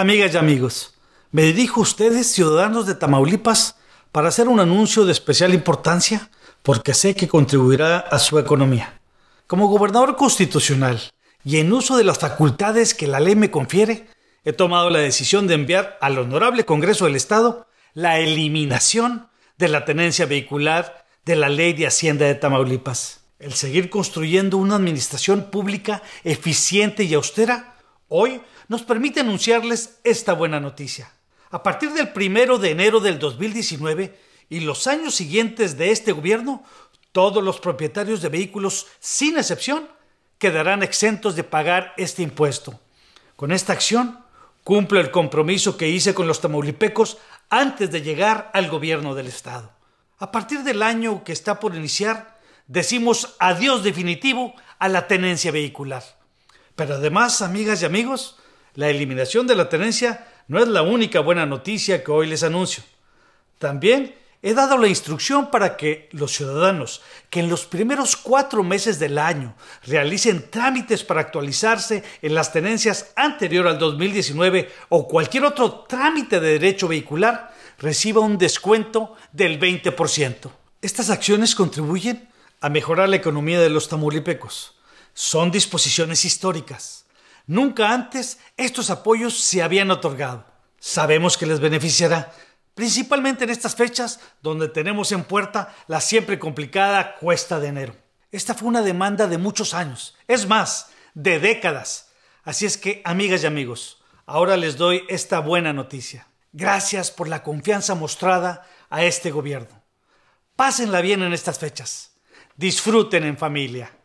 Amigas y amigos, me dirijo a ustedes, ciudadanos de Tamaulipas, para hacer un anuncio de especial importancia porque sé que contribuirá a su economía. Como gobernador constitucional y en uso de las facultades que la ley me confiere, he tomado la decisión de enviar al Honorable Congreso del Estado la eliminación de la tenencia vehicular de la Ley de Hacienda de Tamaulipas. El seguir construyendo una administración pública eficiente y austera Hoy nos permite anunciarles esta buena noticia. A partir del primero de enero del 2019 y los años siguientes de este gobierno, todos los propietarios de vehículos, sin excepción, quedarán exentos de pagar este impuesto. Con esta acción, cumplo el compromiso que hice con los tamaulipecos antes de llegar al gobierno del Estado. A partir del año que está por iniciar, decimos adiós definitivo a la tenencia vehicular. Pero además, amigas y amigos, la eliminación de la tenencia no es la única buena noticia que hoy les anuncio. También he dado la instrucción para que los ciudadanos que en los primeros cuatro meses del año realicen trámites para actualizarse en las tenencias anterior al 2019 o cualquier otro trámite de derecho vehicular reciba un descuento del 20%. Estas acciones contribuyen a mejorar la economía de los tamulipecos son disposiciones históricas. Nunca antes estos apoyos se habían otorgado. Sabemos que les beneficiará, principalmente en estas fechas donde tenemos en puerta la siempre complicada cuesta de enero. Esta fue una demanda de muchos años, es más, de décadas. Así es que, amigas y amigos, ahora les doy esta buena noticia. Gracias por la confianza mostrada a este gobierno. Pásenla bien en estas fechas. Disfruten en familia.